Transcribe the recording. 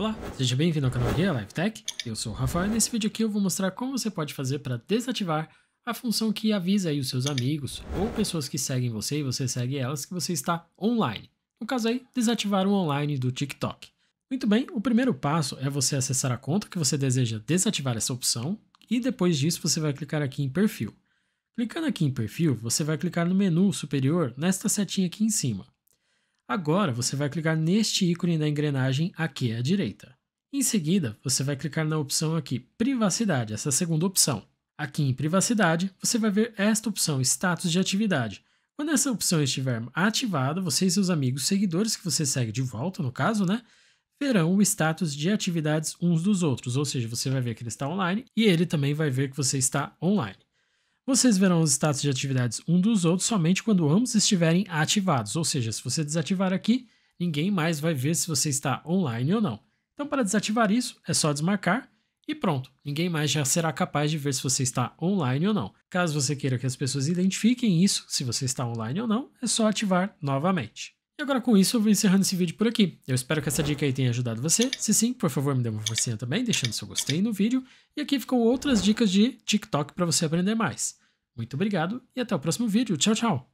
Olá, seja bem-vindo ao canal Guia Life Tech. Eu sou o Rafael e nesse vídeo aqui eu vou mostrar como você pode fazer para desativar a função que avisa aí os seus amigos ou pessoas que seguem você e você segue elas que você está online. No caso aí, desativar o online do TikTok. Muito bem, o primeiro passo é você acessar a conta que você deseja desativar essa opção e depois disso você vai clicar aqui em perfil. Clicando aqui em perfil, você vai clicar no menu superior nesta setinha aqui em cima. Agora você vai clicar neste ícone da engrenagem aqui à direita. Em seguida, você vai clicar na opção aqui Privacidade, essa segunda opção. Aqui em Privacidade, você vai ver esta opção Status de atividade. Quando essa opção estiver ativada, você e seus amigos seguidores que você segue de volta, no caso, né, verão o status de atividades uns dos outros, ou seja, você vai ver que ele está online e ele também vai ver que você está online. Vocês verão os status de atividades um dos outros somente quando ambos estiverem ativados, ou seja, se você desativar aqui, ninguém mais vai ver se você está online ou não. Então, para desativar isso, é só desmarcar e pronto, ninguém mais já será capaz de ver se você está online ou não. Caso você queira que as pessoas identifiquem isso, se você está online ou não, é só ativar novamente. E agora com isso eu vou encerrando esse vídeo por aqui. Eu espero que essa dica aí tenha ajudado você. Se sim, por favor me dê uma forcinha também, deixando seu gostei no vídeo. E aqui ficam outras dicas de TikTok para você aprender mais. Muito obrigado e até o próximo vídeo. Tchau, tchau!